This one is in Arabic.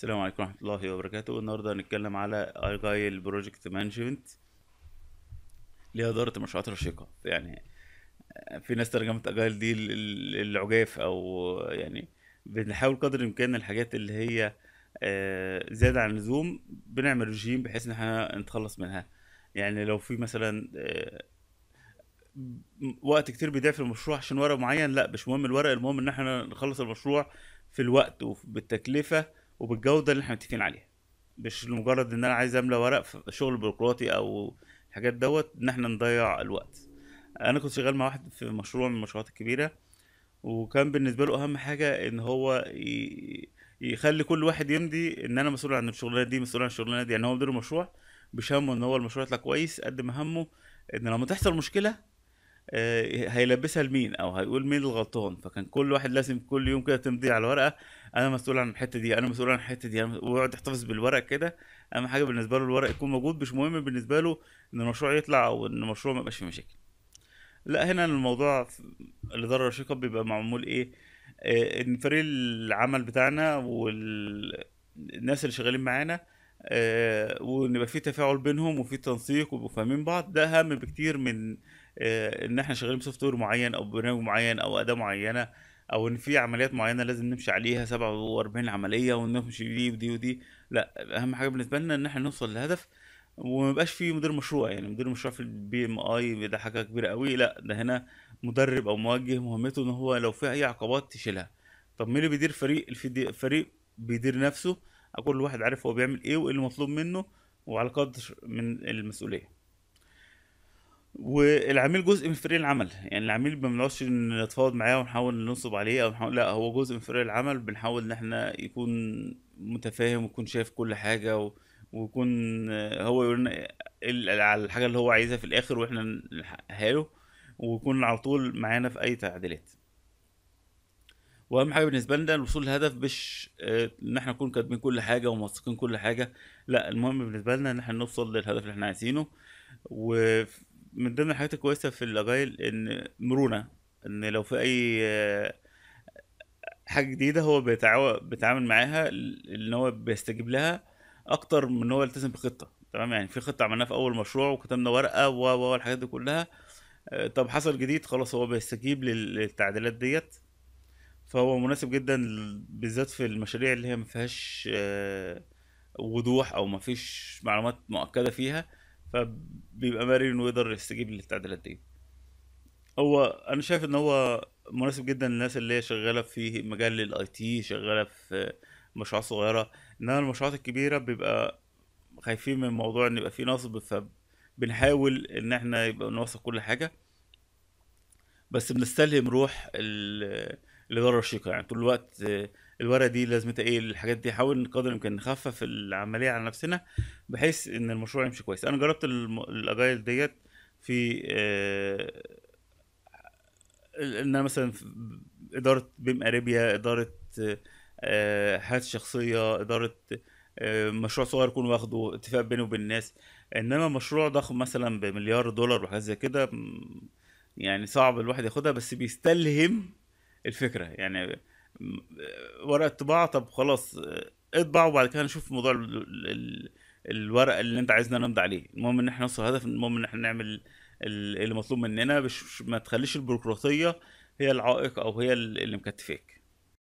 السلام عليكم ورحمة الله وبركاته النهاردة هنتكلم على أجايل بروجكت مانجمنت اللي هي إدارة المشروعات الرشيقة يعني في ناس ترجمت أجايل دي العجاف أو يعني بنحاول قدر الإمكان الحاجات اللي هي آه، زيادة عن اللزوم بنعمل رجيم بحيث إن احنا نتخلص منها يعني لو في مثلا آه، وقت كتير بيضيع في المشروع عشان ورق معين لا مش مهم الورق المهم ان احنا نخلص المشروع في الوقت وبالتكلفه وبالجوده اللي احنا متفقين عليها مش لمجرد ان انا عايز املى ورق في شغل بيروقراطي او الحاجات دوت ان احنا نضيع الوقت انا كنت شغال مع واحد في مشروع من المشروعات الكبيره وكان بالنسبه له اهم حاجه ان هو يخلي كل واحد يمضي ان انا مسؤول عن الشغلانه دي مسؤول عن الشغلانه دي يعني هو مدير المشروع مش همه ان هو المشروع يطلع كويس قد ما همه ان لما تحصل مشكله آه، هيلبسها لمين او هيقول مين الغلطان فكان كل واحد لازم كل يوم كده تمضي على ورقه انا مسؤول عن الحته دي انا مسؤول عن الحته دي ويقعد يحتفظ بالورق كده اهم حاجه بالنسبه له الورق يكون موجود مش مهم بالنسبه له ان المشروع يطلع او ان المشروع ما يبقاش فيه مشاكل لا هنا الموضوع الاداره الرشيقه بيبقى معمول ايه آه، ان فريق العمل بتاعنا والناس اللي شغالين معانا ونبقى آه، وان يبقى في تفاعل بينهم وفي تنسيق ويبقوا فاهمين بعض ده اهم بكتير من آه، ان احنا شغالين بسوفت وير معين او برنامج معين او اداه معينه او ان في عمليات معينه لازم نمشي عليها 47 عمليه ونمشي دي ودي ودي لا اهم حاجه بالنسبه لنا ان احنا نوصل لهدف وما يبقاش في مدير مشروع يعني مدير مشروع في البي ام اي ده حاجه كبيره قوي لا ده هنا مدرب او موجه مهمته ان هو لو في اي عقبات تشيلها طب مين اللي بيدير فريق الفريق بيدير نفسه كل واحد عارف هو بيعمل ايه وايه اللي مطلوب منه وعلى قدر من المسؤوليه والعميل جزء من فريق العمل يعني العميل ما بنقعدش نتفاوض معاه ونحاول ننصب عليه او نحاول لا هو جزء من فريق العمل بنحاول ان احنا يكون متفاهم ويكون شايف كل حاجه و... ويكون هو يقول لنا على الحاجه اللي هو عايزها في الاخر واحنا نحققها له ويكون على طول معانا في اي تعديلات واهم حاجه بالنسبه لنا الوصول للهدف مش آه، ان احنا نكون كاتبين كل حاجه وموثقين كل حاجه لا المهم بالنسبه لنا ان احنا نوصل للهدف اللي احنا عايزينه وفي من ضمن الحاجات الكويسه في الاجايل ان مرونه ان لو في اي حاجه جديده هو بيتعامل معاها ان هو بيستجيب لها اكتر من ان هو يلتزم بخطه تمام يعني في خطه عملناها في اول مشروع وكتبنا ورقه و و الحاجات دي كلها آه، طب حصل جديد خلاص هو بيستجيب للتعديلات ديت فهو مناسب جدا بالذات في المشاريع اللي هي ما فيهاش آه، وضوح او ما فيش معلومات مؤكده فيها فبيبقى مرن ويقدر يستجيب للتعديلات دي هو انا شايف ان هو مناسب جدا للناس اللي هي شغاله في مجال الاي تي شغاله في مشروعات صغيره انما المشروعات الكبيره بيبقى خايفين من موضوع ان يبقى في نصب فبنحاول ان احنا يبقى نوثق كل حاجه بس بنستلهم روح الاداره الشيكه يعني طول الوقت الورقه دي لازمتها ايه الحاجات دي حاول قدر الامكان نخفف العمليه على نفسنا بحيث ان المشروع يمشي كويس انا جربت الاجايل ديت في ان آه، انا مثلا اداره بيم اريبيا اداره آه، حياه حياتي الشخصيه اداره آه، مشروع صغير اكون واخده اتفاق بيني وبين الناس انما مشروع ضخم مثلا بمليار دولار وحاجات زي كده يعني صعب الواحد ياخدها بس بيستلهم الفكره يعني ورقه طباعه طب خلاص اطبع وبعد كده نشوف موضوع الورق اللي انت عايزنا نمضي عليه المهم ان احنا نوصل هدف المهم ان احنا نعمل اللي مطلوب مننا مش ما تخليش البيروقراطيه هي العائق او هي اللي مكتفاك